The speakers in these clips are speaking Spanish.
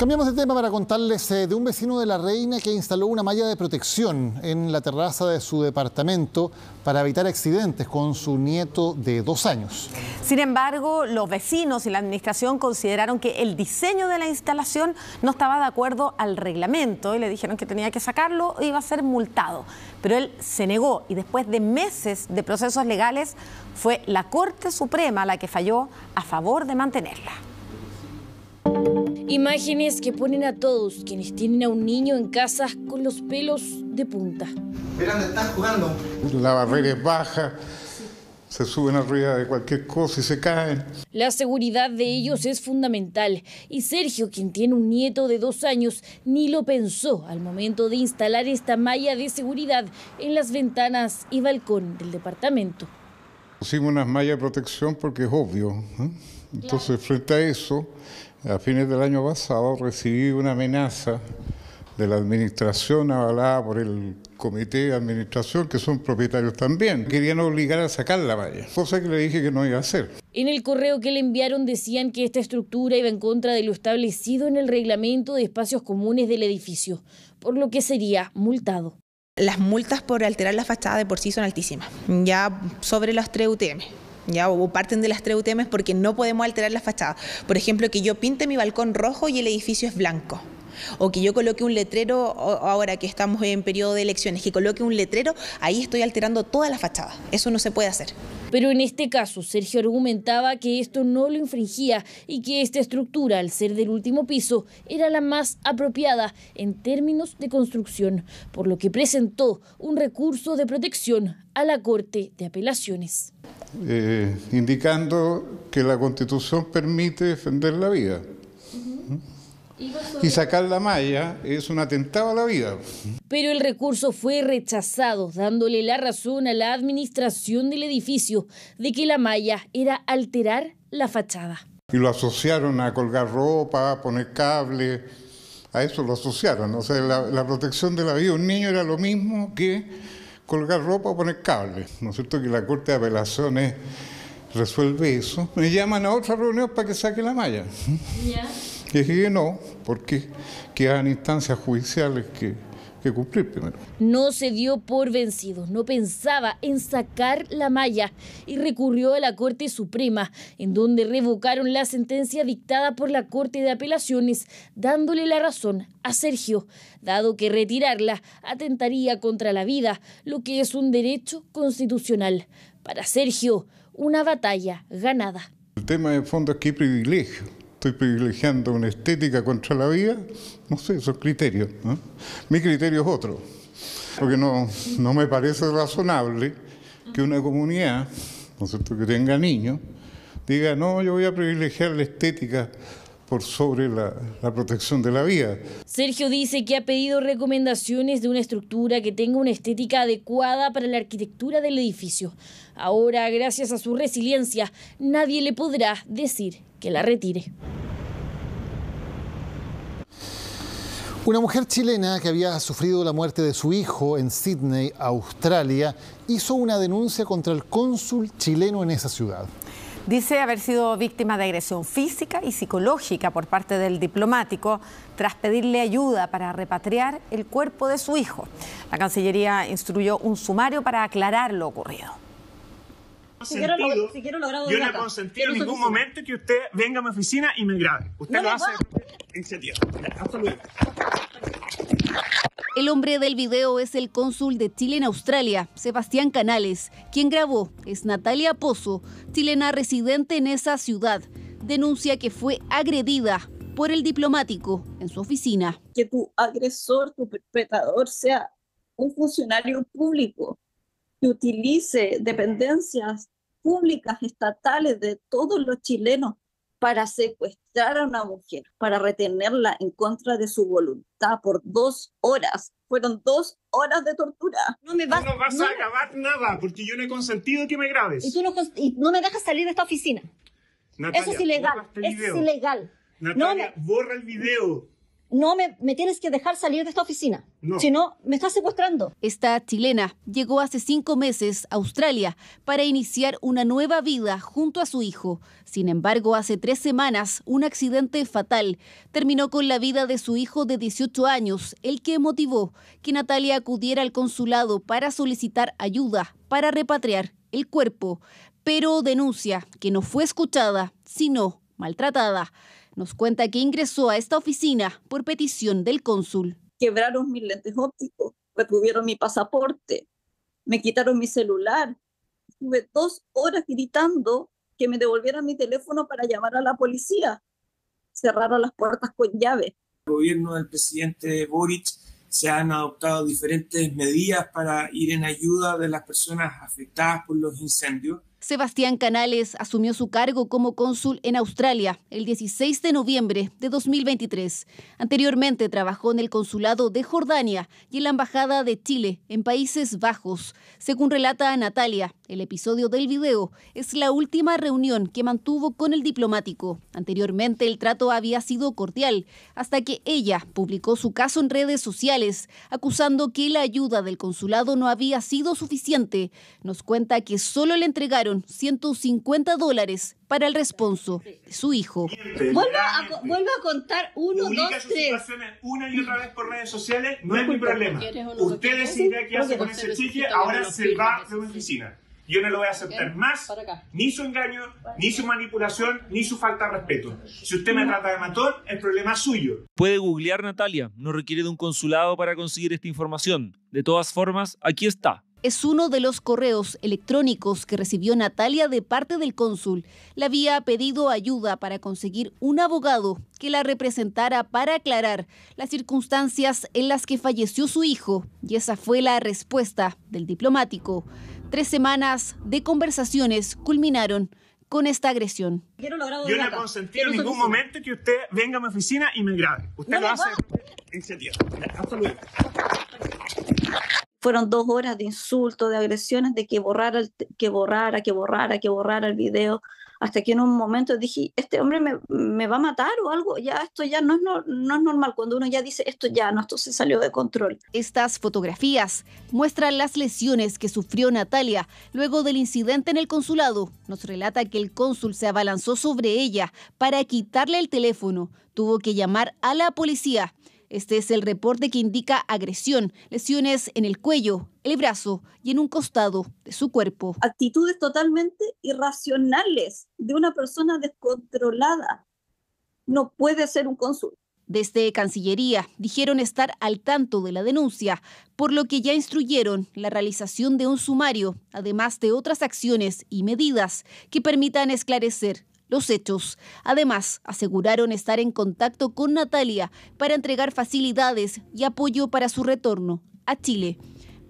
Cambiamos de tema para contarles eh, de un vecino de la reina que instaló una malla de protección en la terraza de su departamento para evitar accidentes con su nieto de dos años. Sin embargo, los vecinos y la administración consideraron que el diseño de la instalación no estaba de acuerdo al reglamento y le dijeron que tenía que sacarlo o iba a ser multado. Pero él se negó y después de meses de procesos legales fue la Corte Suprema la que falló a favor de mantenerla. Imágenes que ponen a todos quienes tienen a un niño en casa con los pelos de punta. Esperan, dónde estás jugando. La barrera es baja, se suben arriba de cualquier cosa y se caen. La seguridad de ellos es fundamental y Sergio, quien tiene un nieto de dos años, ni lo pensó al momento de instalar esta malla de seguridad en las ventanas y balcón del departamento. Pusimos unas mallas de protección porque es obvio. ¿eh? Entonces, frente a eso, a fines del año pasado recibí una amenaza de la administración avalada por el comité de administración, que son propietarios también. Querían obligar a sacar la valla, cosa que le dije que no iba a hacer. En el correo que le enviaron decían que esta estructura iba en contra de lo establecido en el reglamento de espacios comunes del edificio, por lo que sería multado. Las multas por alterar la fachada de por sí son altísimas, ya sobre las 3 UTM. ¿ya? o parten de las tres UTMs porque no podemos alterar la fachada. Por ejemplo, que yo pinte mi balcón rojo y el edificio es blanco. O que yo coloque un letrero, ahora que estamos en periodo de elecciones, que coloque un letrero, ahí estoy alterando toda la fachada. Eso no se puede hacer. Pero en este caso, Sergio argumentaba que esto no lo infringía y que esta estructura, al ser del último piso, era la más apropiada en términos de construcción, por lo que presentó un recurso de protección a la Corte de Apelaciones. Eh, indicando que la Constitución permite defender la vida. ¿Y, sacar la malla es un atentado a la vida. Pero el recurso fue rechazado, dándole la razón a la administración del edificio de que la malla era alterar la fachada. Y lo asociaron a colgar ropa, a poner cable, a eso lo asociaron. O sea, la, la protección de la vida un niño era lo mismo que colgar ropa o poner cable... ¿no es cierto? Que la Corte de Apelaciones resuelve eso. Me llaman a otra reunión para que saque la malla. Y dije que no, porque quedan instancias judiciales que que cumplir primero. No se dio por vencido, no pensaba en sacar la malla y recurrió a la Corte Suprema, en donde revocaron la sentencia dictada por la Corte de Apelaciones, dándole la razón a Sergio, dado que retirarla atentaría contra la vida, lo que es un derecho constitucional. Para Sergio, una batalla ganada. El tema de fondo es qué privilegio estoy privilegiando una estética contra la vida, no sé, esos criterios. ¿no? Mi criterio es otro, porque no, no me parece razonable que una comunidad, ¿no que tenga niños, diga, no, yo voy a privilegiar la estética por sobre la, la, protección de la vida. Sergio dice que ha pedido recomendaciones de una estructura que tenga una estética adecuada para la arquitectura del edificio. Ahora, gracias a su resiliencia, nadie le podrá decir que la retire. Una mujer chilena que había sufrido la muerte de su hijo en Sydney, Australia, hizo una denuncia contra el cónsul chileno en esa ciudad. Dice haber sido víctima de agresión física y psicológica por parte del diplomático tras pedirle ayuda para repatriar el cuerpo de su hijo. La Cancillería instruyó un sumario para aclarar lo ocurrido. Si quiero, si yo no he consentido en ningún momento que usted venga a mi oficina y me grabe. Usted lo hace iniciativa. Hasta luego. El hombre del video es el cónsul de Chile en Australia, Sebastián Canales. Quien grabó es Natalia Pozo, chilena residente en esa ciudad. Denuncia que fue agredida por el diplomático en su oficina. Que tu agresor, tu perpetrador sea un funcionario público que utilice dependencias públicas, estatales de todos los chilenos para secuestrar a una mujer, para retenerla en contra de su voluntad por dos horas. Fueron dos horas de tortura. No me vas, a nada, porque yo no he consentido que me grabes. Y tú no, no me dejas salir de esta oficina. Eso es ilegal. Este es ilegal. Natalia, no borra el video no me, me, tienes que dejar salir de esta oficina, si no, me estás secuestrando. Esta chilena llegó hace cinco meses a Australia para iniciar una nueva vida junto a su hijo. Sin embargo, hace tres semanas, un accidente fatal terminó con la vida de su hijo de 18 años, el que motivó que Natalia acudiera al consulado para solicitar ayuda para repatriar el cuerpo, pero denuncia que no fue escuchada, sino maltratada. Nos cuenta que ingresó a esta oficina por petición del cónsul. Quebraron mis lentes ópticos, retuvieron mi pasaporte, me quitaron mi celular. Estuve dos horas gritando que me devolvieran mi teléfono para llamar a la policía. Cerraron las puertas con llave. El gobierno del presidente Boric se han adoptado diferentes medidas para ir en ayuda de las personas afectadas por los incendios. Sebastián Canales asumió su cargo como cónsul en Australia el 16 de noviembre de 2023. Anteriormente trabajó en el consulado de Jordania y en la embajada de Chile en Países Bajos. Según relata Natalia, el episodio del video es la última reunión que mantuvo con el diplomático. Anteriormente el trato había sido cordial hasta que ella publicó su caso en redes sociales acusando que la ayuda del consulado no había sido suficiente. Nos cuenta que solo le entregaron 150 dólares para el responso de su hijo. Vuelva a, contar uno, dos, tres. una y otra vez por redes sociales, no, es mi problema. Usted decidirá qué hace con ese este chiche ahora se va de mi oficina. Yo no lo voy a aceptar ¿Eh? más, ni su engaño, ni su manipulación, ni su falta de respeto. Si usted me trata de matón, el problema es suyo. Puede googlear Natalia, no requiere de un consulado para conseguir esta información. De todas formas, aquí está, es uno de los correos electrónicos que recibió Natalia de parte del cónsul. Le había pedido ayuda para conseguir un abogado que la representara para aclarar las circunstancias en las que falleció su hijo. Y esa fue la respuesta del diplomático. Tres semanas de conversaciones culminaron con esta agresión. no, en ningún momento que usted venga a mi oficina y me grabe. Usted lo hace. En fueron dos horas de insultos, de agresiones, de que borrara, que borrara, que borrara, que borrara el video, hasta que en un momento dije, este hombre me, va a matar o algo, ya esto ya no es, no, no es normal, cuando uno ya dice, esto ya no, esto se salió de control. Estas fotografías muestran las lesiones que sufrió Natalia luego del incidente en el consulado. Nos relata que el cónsul se abalanzó sobre ella para quitarle el teléfono, tuvo que llamar a la policía. Este es el reporte que indica agresión, lesiones en el cuello, el brazo y en un costado de su cuerpo. Actitudes totalmente irracionales de una persona descontrolada. No puede ser un cónsul. Desde Cancillería dijeron estar al tanto de la denuncia, por lo que ya instruyeron la realización de un sumario, además de otras acciones y medidas que permitan esclarecer los hechos. Además, aseguraron estar en contacto con Natalia para entregar facilidades y apoyo para su retorno a Chile.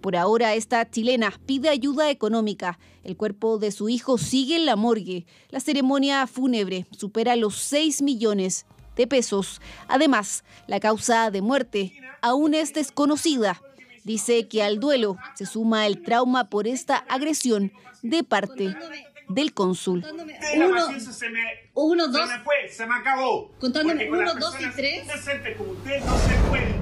Por ahora, esta chilena pide ayuda económica. El cuerpo de su hijo sigue en la morgue. La ceremonia fúnebre supera los 6 millones de pesos. Además, la causa de muerte aún es desconocida. Dice que al duelo se suma el trauma por esta agresión de parte del cónsul. fue, se me acabó. Contándome, uno, dos y tres. usted no se